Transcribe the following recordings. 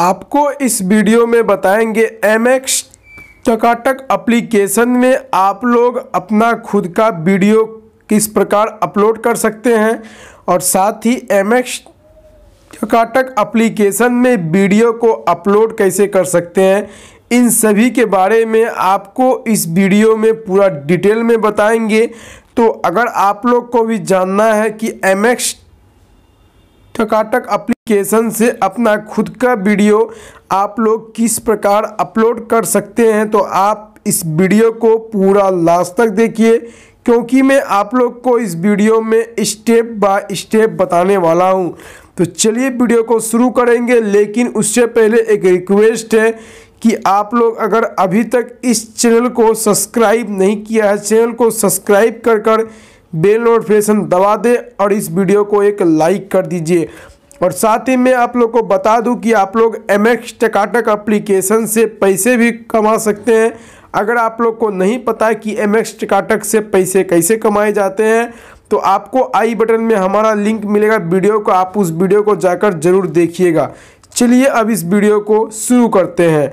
आपको इस वीडियो में बताएंगे एम एक्स टकाटक अप्लीकेशन में आप लोग अपना खुद का वीडियो किस प्रकार अपलोड कर सकते हैं और साथ ही एम एक्स टकाटक अप्लीकेशन में वीडियो को अपलोड कैसे कर सकते हैं इन सभी के बारे में आपको इस वीडियो में पूरा डिटेल में बताएंगे तो अगर आप लोग को भी जानना है कि एम एक्स टकाटक अप्ली एप्लीकेशन से अपना खुद का वीडियो आप लोग किस प्रकार अपलोड कर सकते हैं तो आप इस वीडियो को पूरा लास्ट तक देखिए क्योंकि मैं आप लोग को इस वीडियो में स्टेप बाय स्टेप बताने वाला हूँ तो चलिए वीडियो को शुरू करेंगे लेकिन उससे पहले एक रिक्वेस्ट है कि आप लोग अगर अभी तक इस चैनल को सब्सक्राइब नहीं किया है चैनल को सब्सक्राइब कर कर बेल नोटिफिकेशन दबा दें और इस वीडियो को एक लाइक कर दीजिए और साथ ही मैं आप लोग को बता दूं कि आप लोग एम एक्स टकाटक अप्लीकेशन से पैसे भी कमा सकते हैं अगर आप लोग को नहीं पता कि एम एक्स टकाटक से पैसे कैसे कमाए जाते हैं तो आपको आई बटन में हमारा लिंक मिलेगा वीडियो को आप उस वीडियो को जाकर ज़रूर देखिएगा चलिए अब इस वीडियो को शुरू करते हैं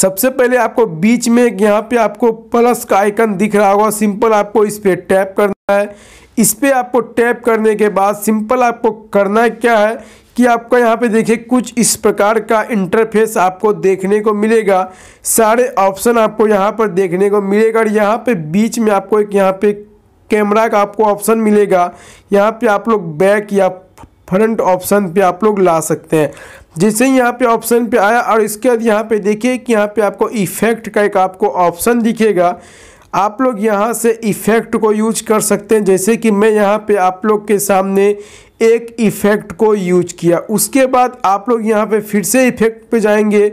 सबसे पहले आपको बीच में यहाँ पे आपको प्लस का आइकन दिख रहा होगा सिंपल आपको इस पर टैप करना है इस पर आपको टैप करने के बाद सिंपल आपको करना क्या है कि आपका यहाँ पे देखिए कुछ इस प्रकार का इंटरफेस आपको देखने को मिलेगा सारे ऑप्शन आपको यहाँ पर देखने को मिलेगा और यहाँ पे बीच में आपको एक यहाँ पे कैमरा का आपको ऑप्शन मिलेगा यहाँ पे आप लोग बैक या फ्रंट ऑप्शन पे आप लोग ला सकते हैं जैसे ही यहाँ पे ऑप्शन पे आया और इसके बाद यहाँ पर देखिए कि यहाँ पर आपको इफेक्ट का एक आपको ऑप्शन दिखेगा आप लोग यहाँ से इफ़ेक्ट को यूज कर सकते हैं जैसे कि मैं यहाँ पे आप लोग के सामने एक इफ़ेक्ट को यूज किया उसके बाद आप लोग यहाँ पे फिर से इफ़ेक्ट पे जाएंगे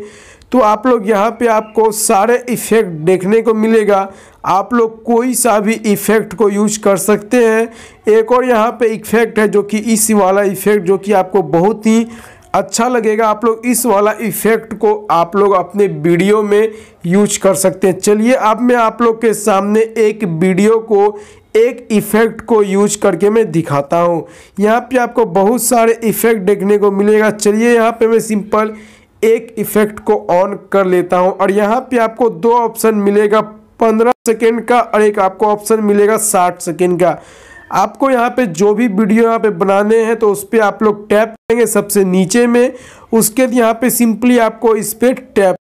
तो आप लोग यहाँ पे आपको सारे इफ़ेक्ट देखने को मिलेगा आप लोग कोई सा भी इफ़ेक्ट को यूज कर सकते हैं एक और यहाँ पे इफ़ेक्ट है जो कि इस वाला इफ़ेक्ट जो कि आपको बहुत ही अच्छा लगेगा आप लोग इस वाला इफ़ेक्ट को आप लोग अपने वीडियो में यूज कर सकते हैं चलिए अब मैं आप लोग के सामने एक वीडियो को एक इफ़ेक्ट को यूज करके मैं दिखाता हूँ यहाँ पे आपको बहुत सारे इफ़ेक्ट देखने को मिलेगा चलिए यहाँ पे मैं सिंपल एक इफ़ेक्ट को ऑन कर लेता हूँ और यहाँ पे आपको दो ऑप्शन मिलेगा पंद्रह सेकेंड का और एक आपको ऑप्शन मिलेगा साठ सेकेंड का आपको यहाँ पे जो भी वीडियो यहाँ पे बनाने हैं तो उस पर आप लोग टैप करेंगे सबसे नीचे में उसके यहाँ पे सिंपली आपको इस पर टैप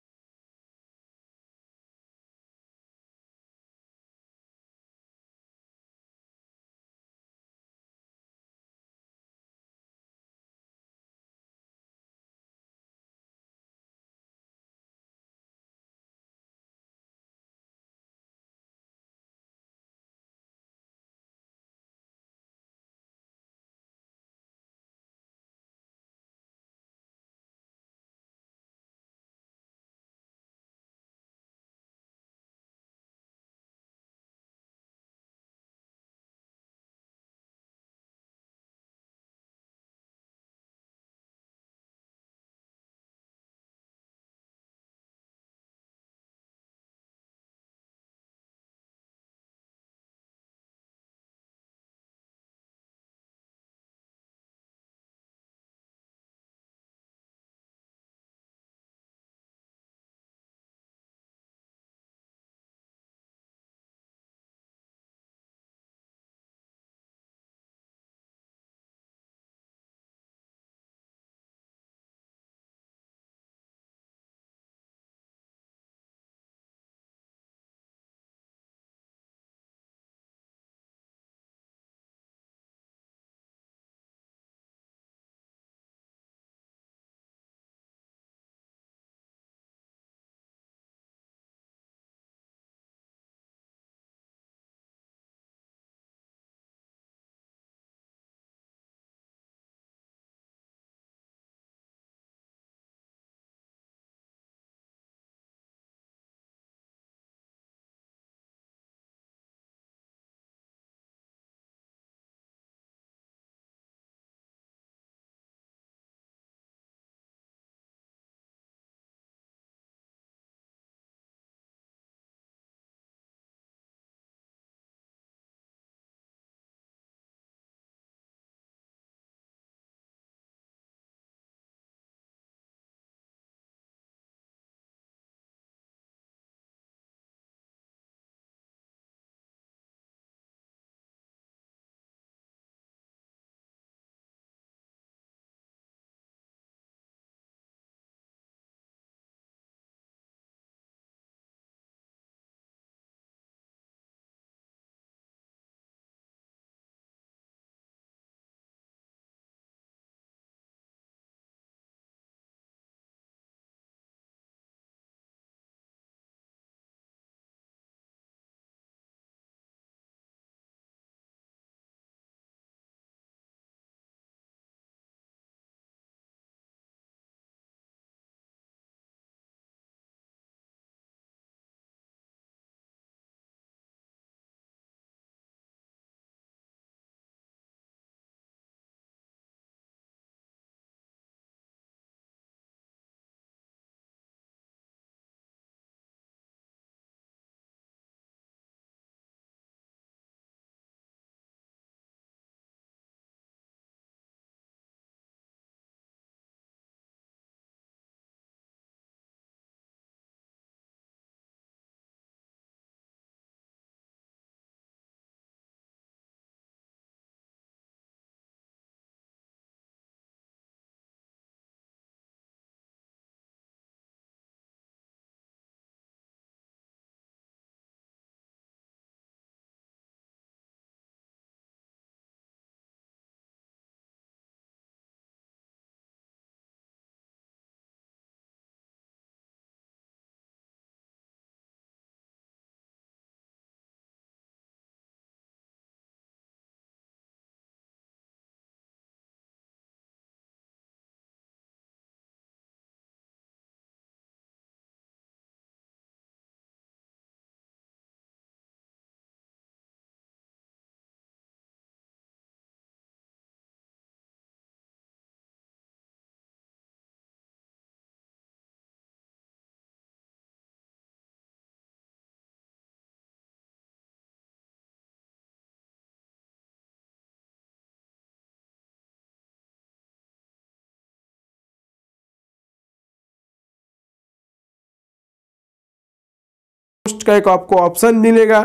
पोस्ट का एक आपको ऑप्शन मिलेगा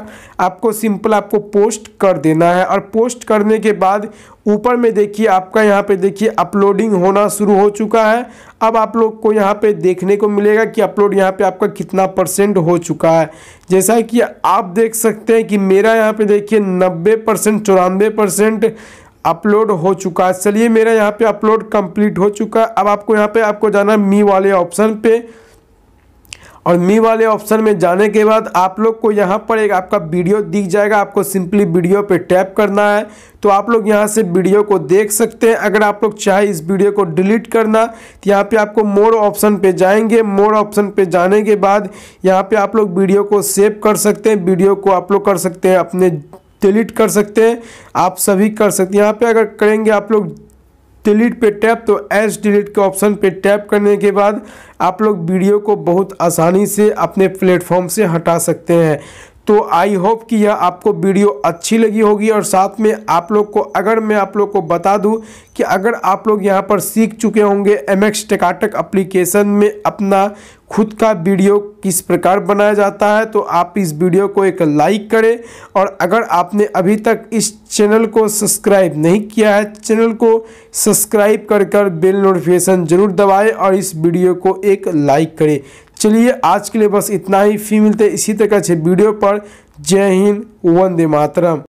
आपको सिंपल आपको पोस्ट कर देना है और पोस्ट करने के बाद ऊपर में देखिए आपका यहाँ पे देखिए अपलोडिंग होना शुरू हो चुका है अब आप लोग को यहाँ पे देखने को मिलेगा कि अपलोड यहाँ पे आपका कितना परसेंट हो चुका है जैसा कि आप देख सकते हैं कि मेरा यहाँ पे देखिए नब्बे परसेंट चौरानवे परसेंट अपलोड हो चुका है चलिए मेरा यहाँ पे अपलोड कंप्लीट हो चुका है अब आपको यहाँ पे आपको जाना मी वाले ऑप्शन पे और मी वाले ऑप्शन में जाने के बाद आप लोग को यहाँ पर एक आपका वीडियो दिख जाएगा आपको सिंपली वीडियो पे टैप करना है तो आप लोग यहाँ से वीडियो को देख सकते हैं अगर आप लोग चाहे इस वीडियो को डिलीट करना तो यहाँ पे आपको मोर ऑप्शन पे जाएंगे मोर ऑप्शन पे जाने के बाद यहाँ पे आप लोग वीडियो को सेव कर सकते हैं वीडियो को आप लोग कर सकते हैं अपने डिलीट कर सकते हैं आप सभी कर सकते हैं यहाँ पर अगर करेंगे आप लोग डिलीट पे टैप तो एच डिलीट के ऑप्शन पे टैप करने के बाद आप लोग वीडियो को बहुत आसानी से अपने प्लेटफॉर्म से हटा सकते हैं तो आई होप कि यह आपको वीडियो अच्छी लगी होगी और साथ में आप लोग को अगर मैं आप लोग को बता दूं कि अगर आप लोग यहां पर सीख चुके होंगे एम एक्स टेकाटक अप्लीकेशन में अपना खुद का वीडियो किस प्रकार बनाया जाता है तो आप इस वीडियो को एक लाइक करें और अगर आपने अभी तक इस चैनल को सब्सक्राइब नहीं किया है चैनल को सब्सक्राइब कर कर बेल नोटिफिकेशन ज़रूर दबाएँ और इस वीडियो को एक लाइक करें चलिए आज के लिए बस इतना ही फी मिलते इसी तरह से वीडियो पर जय हिंद वंदे मातरम